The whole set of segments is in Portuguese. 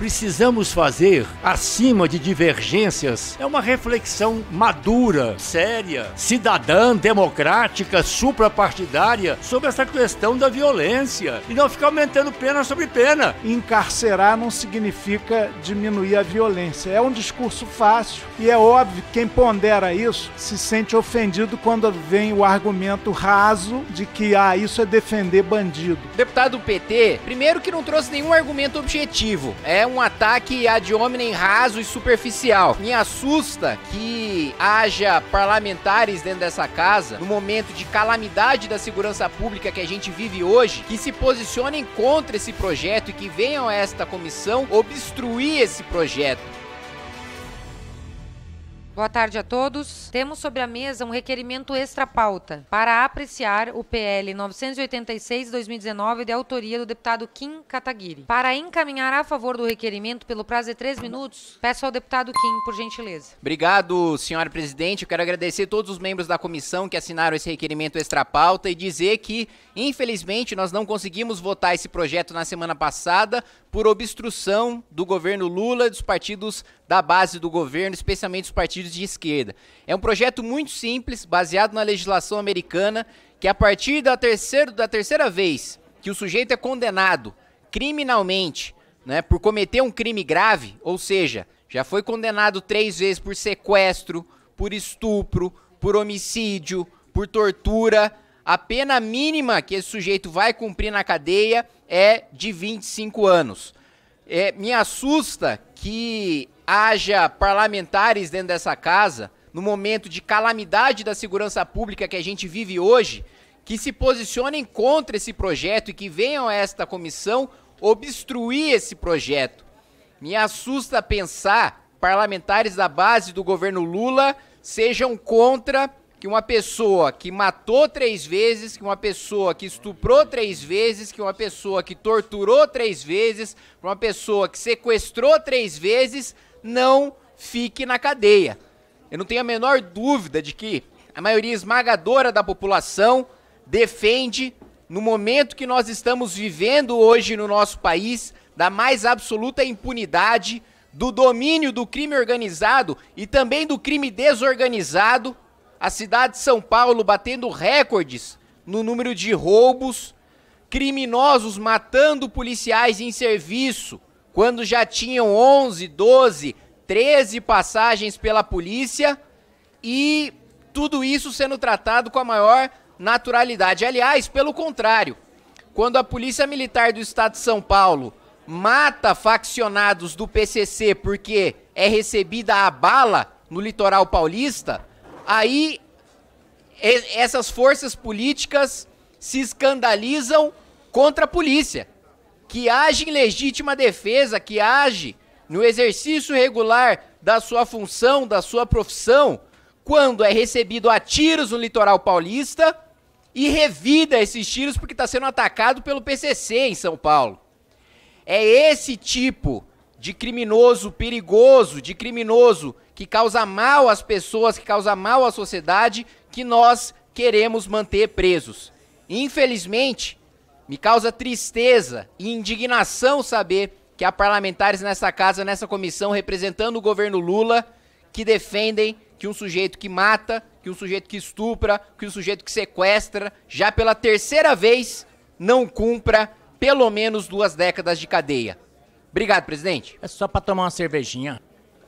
precisamos fazer acima de divergências é uma reflexão madura, séria, cidadã, democrática, suprapartidária sobre essa questão da violência e não ficar aumentando pena sobre pena. Encarcerar não significa diminuir a violência. É um discurso fácil e é óbvio quem pondera isso se sente ofendido quando vem o argumento raso de que ah, isso é defender bandido. Deputado do PT, primeiro que não trouxe nenhum argumento objetivo. É um ataque ad hominem raso e superficial. Me assusta que haja parlamentares dentro dessa casa, no momento de calamidade da segurança pública que a gente vive hoje, que se posicionem contra esse projeto e que venham a esta comissão obstruir esse projeto. Boa tarde a todos. Temos sobre a mesa um requerimento extra pauta para apreciar o PL 986/2019 de autoria do deputado Kim Kataguiri. Para encaminhar a favor do requerimento pelo prazo de três minutos, peço ao deputado Kim, por gentileza. Obrigado, senhora presidente. Eu quero agradecer todos os membros da comissão que assinaram esse requerimento extra pauta e dizer que, infelizmente, nós não conseguimos votar esse projeto na semana passada por obstrução do governo Lula e dos partidos da base do governo, especialmente os partidos de esquerda. É um projeto muito simples, baseado na legislação americana, que a partir da terceira, da terceira vez que o sujeito é condenado criminalmente né, por cometer um crime grave, ou seja, já foi condenado três vezes por sequestro, por estupro, por homicídio, por tortura a pena mínima que esse sujeito vai cumprir na cadeia é de 25 anos. É, me assusta que haja parlamentares dentro dessa casa, no momento de calamidade da segurança pública que a gente vive hoje, que se posicionem contra esse projeto e que venham a esta comissão obstruir esse projeto. Me assusta pensar parlamentares da base do governo Lula sejam contra que uma pessoa que matou três vezes, que uma pessoa que estuprou três vezes, que uma pessoa que torturou três vezes, que uma pessoa que sequestrou três vezes, não fique na cadeia. Eu não tenho a menor dúvida de que a maioria esmagadora da população defende, no momento que nós estamos vivendo hoje no nosso país, da mais absoluta impunidade, do domínio do crime organizado e também do crime desorganizado a cidade de São Paulo batendo recordes no número de roubos, criminosos matando policiais em serviço, quando já tinham 11, 12, 13 passagens pela polícia e tudo isso sendo tratado com a maior naturalidade. Aliás, pelo contrário, quando a Polícia Militar do Estado de São Paulo mata faccionados do PCC porque é recebida a bala no litoral paulista, Aí essas forças políticas se escandalizam contra a polícia, que age em legítima defesa, que age no exercício regular da sua função, da sua profissão, quando é recebido a tiros no litoral paulista e revida esses tiros porque está sendo atacado pelo PCC em São Paulo. É esse tipo de criminoso perigoso, de criminoso que causa mal às pessoas, que causa mal à sociedade, que nós queremos manter presos. Infelizmente, me causa tristeza e indignação saber que há parlamentares nessa casa, nessa comissão, representando o governo Lula, que defendem que um sujeito que mata, que um sujeito que estupra, que um sujeito que sequestra, já pela terceira vez, não cumpra pelo menos duas décadas de cadeia. Obrigado, presidente. É só para tomar uma cervejinha.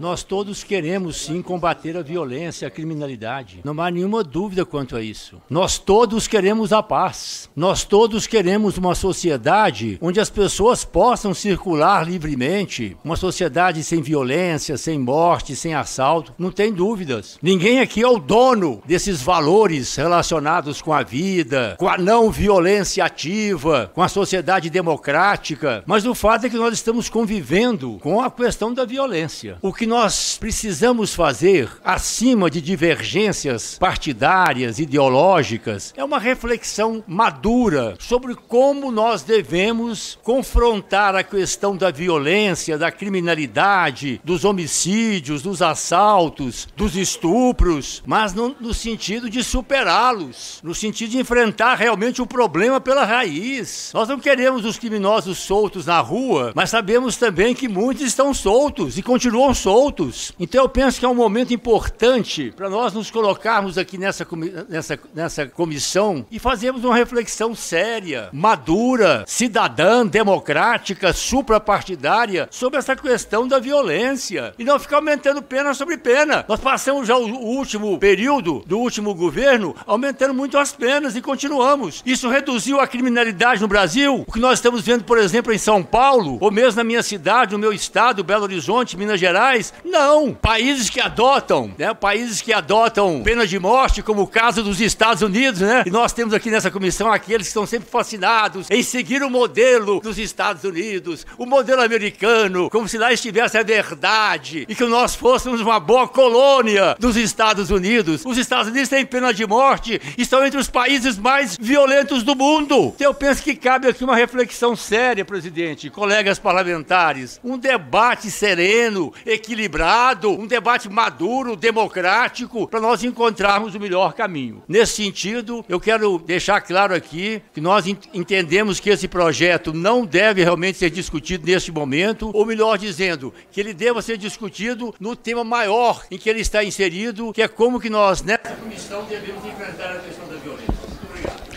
Nós todos queremos sim combater a violência, a criminalidade. Não há nenhuma dúvida quanto a isso. Nós todos queremos a paz. Nós todos queremos uma sociedade onde as pessoas possam circular livremente, uma sociedade sem violência, sem morte, sem assalto. Não tem dúvidas. Ninguém aqui é o dono desses valores relacionados com a vida, com a não violência ativa, com a sociedade democrática. Mas o fato é que nós estamos convivendo com a questão da violência. O que nós precisamos fazer, acima de divergências partidárias, ideológicas, é uma reflexão madura sobre como nós devemos confrontar a questão da violência, da criminalidade, dos homicídios, dos assaltos, dos estupros, mas no, no sentido de superá-los, no sentido de enfrentar realmente o problema pela raiz. Nós não queremos os criminosos soltos na rua, mas sabemos também que muitos estão soltos e continuam soltos outros. Então eu penso que é um momento importante para nós nos colocarmos aqui nessa, nessa, nessa comissão e fazermos uma reflexão séria, madura, cidadã, democrática, suprapartidária sobre essa questão da violência e não ficar aumentando pena sobre pena. Nós passamos já o último período do último governo aumentando muito as penas e continuamos. Isso reduziu a criminalidade no Brasil, o que nós estamos vendo, por exemplo, em São Paulo, ou mesmo na minha cidade, no meu estado, Belo Horizonte, Minas Gerais, não. Países que adotam, né? Países que adotam pena de morte, como o caso dos Estados Unidos, né? E nós temos aqui nessa comissão aqueles que estão sempre fascinados em seguir o modelo dos Estados Unidos, o modelo americano, como se lá estivesse a verdade e que nós fôssemos uma boa colônia dos Estados Unidos. Os Estados Unidos têm pena de morte, e estão entre os países mais violentos do mundo. Então eu penso que cabe aqui uma reflexão séria, presidente, colegas parlamentares, um debate sereno, equilibrado equilibrado, um debate maduro, democrático, para nós encontrarmos o melhor caminho. Nesse sentido, eu quero deixar claro aqui que nós entendemos que esse projeto não deve realmente ser discutido neste momento, ou melhor dizendo, que ele deva ser discutido no tema maior em que ele está inserido, que é como que nós, nessa comissão, devemos enfrentar a questão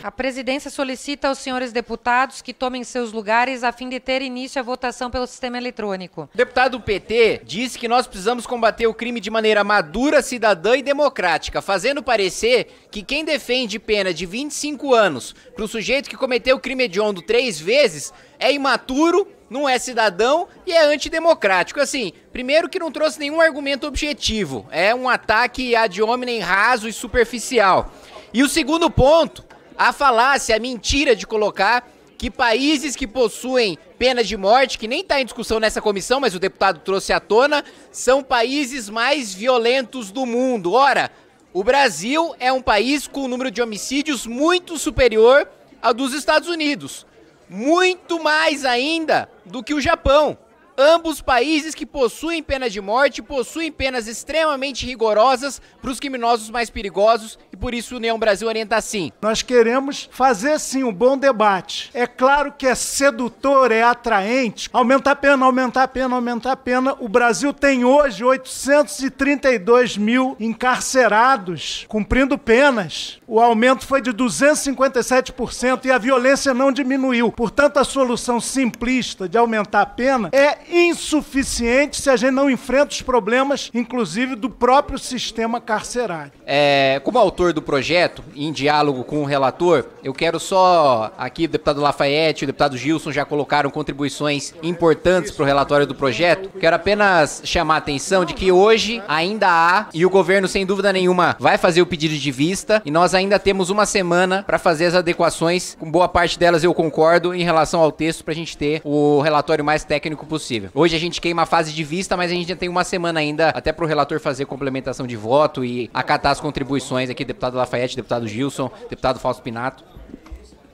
a presidência solicita aos senhores deputados que tomem seus lugares a fim de ter início a votação pelo sistema eletrônico. O deputado do PT disse que nós precisamos combater o crime de maneira madura, cidadã e democrática, fazendo parecer que quem defende pena de 25 anos para o sujeito que cometeu o crime hediondo três vezes é imaturo não é cidadão e é antidemocrático. Assim, primeiro que não trouxe nenhum argumento objetivo, é um ataque ad hominem raso e superficial. E o segundo ponto a falácia, a mentira de colocar que países que possuem pena de morte, que nem está em discussão nessa comissão, mas o deputado trouxe à tona, são países mais violentos do mundo. Ora, o Brasil é um país com um número de homicídios muito superior ao dos Estados Unidos. Muito mais ainda do que o Japão. Ambos países que possuem pena de morte possuem penas extremamente rigorosas para os criminosos mais perigosos e por isso o União Brasil orienta assim. Nós queremos fazer sim um bom debate. É claro que é sedutor, é atraente. Aumentar a pena, aumentar a pena, aumentar a pena. O Brasil tem hoje 832 mil encarcerados cumprindo penas. O aumento foi de 257% e a violência não diminuiu. Portanto, a solução simplista de aumentar a pena é insuficiente se a gente não enfrenta os problemas, inclusive do próprio sistema carcerário. É, como autor do projeto, em diálogo com o relator, eu quero só aqui, o deputado Lafayette e o deputado Gilson já colocaram contribuições importantes para o relatório do projeto. Quero apenas chamar a atenção de que hoje ainda há, e o governo, sem dúvida nenhuma, vai fazer o pedido de vista, e nós ainda temos uma semana para fazer as adequações. Com boa parte delas eu concordo em relação ao texto, para a gente ter o relatório mais técnico possível. Hoje a gente queima a fase de vista, mas a gente já tem uma semana ainda até pro relator fazer complementação de voto e acatar as contribuições aqui, deputado Lafayette, deputado Gilson, deputado Fausto Pinato.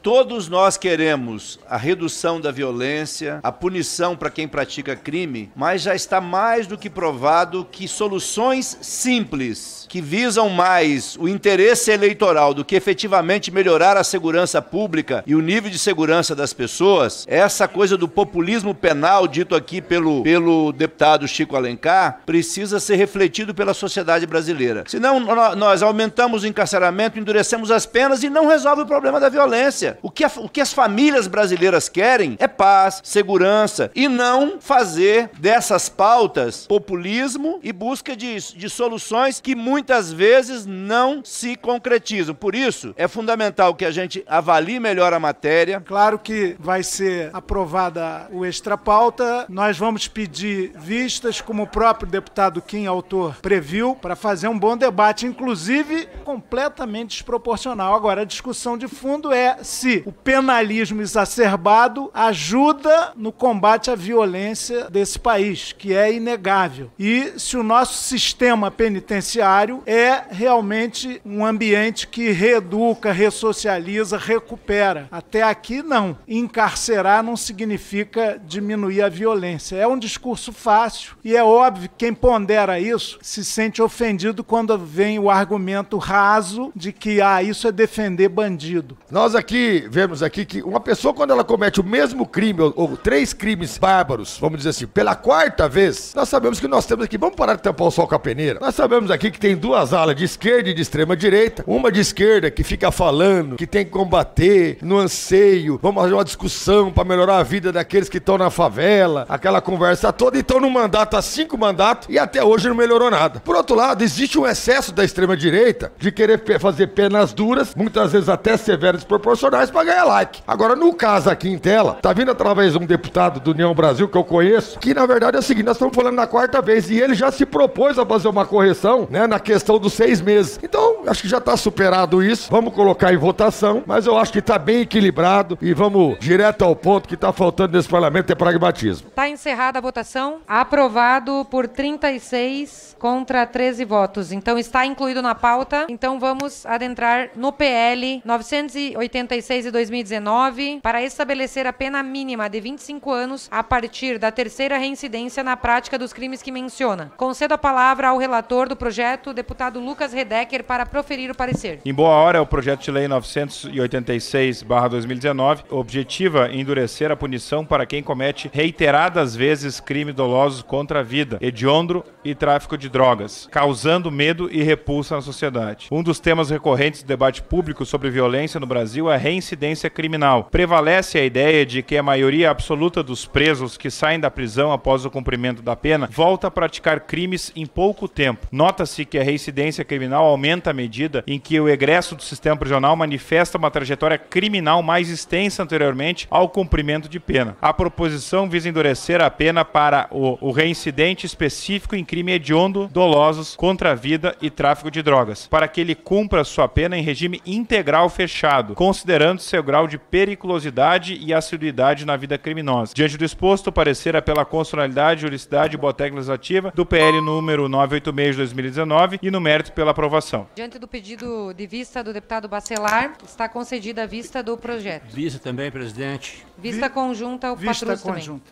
Todos nós queremos a redução da violência, a punição para quem pratica crime, mas já está mais do que provado que soluções simples, que visam mais o interesse eleitoral do que efetivamente melhorar a segurança pública e o nível de segurança das pessoas, é essa coisa do populismo penal dito aqui pelo, pelo deputado Chico Alencar, precisa ser refletido pela sociedade brasileira. Senão nós aumentamos o encarceramento, endurecemos as penas e não resolve o problema da violência. O que, a, o que as famílias brasileiras querem é paz, segurança e não fazer dessas pautas populismo e busca de, de soluções que muitas vezes não se concretizam. Por isso, é fundamental que a gente avalie melhor a matéria. Claro que vai ser aprovada o extra pauta. Nós vamos pedir vistas, como o próprio deputado Kim, autor, previu, para fazer um bom debate, inclusive completamente desproporcional. Agora, a discussão de fundo é se se o penalismo exacerbado ajuda no combate à violência desse país, que é inegável. E se o nosso sistema penitenciário é realmente um ambiente que reeduca, ressocializa, recupera. Até aqui, não. Encarcerar não significa diminuir a violência. É um discurso fácil e é óbvio que quem pondera isso se sente ofendido quando vem o argumento raso de que ah, isso é defender bandido. Nós aqui vemos aqui que uma pessoa, quando ela comete o mesmo crime, ou, ou três crimes bárbaros, vamos dizer assim, pela quarta vez, nós sabemos que nós temos aqui, vamos parar de tampar o sol com a peneira. Nós sabemos aqui que tem duas alas de esquerda e de extrema direita. Uma de esquerda que fica falando, que tem que combater, no anseio, vamos fazer uma discussão para melhorar a vida daqueles que estão na favela, aquela conversa toda, e estão no mandato há cinco mandatos e até hoje não melhorou nada. Por outro lado, existe um excesso da extrema direita de querer fazer penas duras, muitas vezes até severas desproporcionais faz para ganhar like. Agora, no caso aqui em tela, tá vindo através de um deputado do União Brasil que eu conheço, que na verdade é o seguinte: nós estamos falando na quarta vez e ele já se propôs a fazer uma correção, né, na questão dos seis meses. Então, acho que já tá superado isso. Vamos colocar em votação, mas eu acho que tá bem equilibrado e vamos direto ao ponto que tá faltando nesse parlamento é pragmatismo. Tá encerrada a votação. Aprovado por 36 contra 13 votos. Então, está incluído na pauta. Então, vamos adentrar no PL 986 2016 e 2019 para estabelecer a pena mínima de 25 anos a partir da terceira reincidência na prática dos crimes que menciona. Concedo a palavra ao relator do projeto, deputado Lucas Redecker, para proferir o parecer. Em boa hora, o projeto de lei 986-2019 objetiva endurecer a punição para quem comete reiteradas vezes crimes dolosos contra a vida, hediondo e tráfico de drogas, causando medo e repulsa na sociedade. Um dos temas recorrentes do debate público sobre violência no Brasil é a Reincidência criminal. Prevalece a ideia de que a maioria absoluta dos presos que saem da prisão após o cumprimento da pena volta a praticar crimes em pouco tempo. Nota-se que a reincidência criminal aumenta à medida em que o egresso do sistema prisional manifesta uma trajetória criminal mais extensa anteriormente ao cumprimento de pena. A proposição visa endurecer a pena para o, o reincidente específico em crime hediondo, dolosos, contra a vida e tráfico de drogas, para que ele cumpra sua pena em regime integral fechado, considerando considerando seu grau de periculosidade e assiduidade na vida criminosa. Diante do exposto, o parecer pela constitucionalidade, juridicidade e botec legislativa do PL número 986 de 2019 e no mérito pela aprovação. Diante do pedido de vista do deputado Bacelar, está concedida a vista do projeto. Vista também, presidente. Vista conjunta ao Vista conjunta.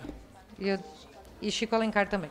E, e Chico Alencar também.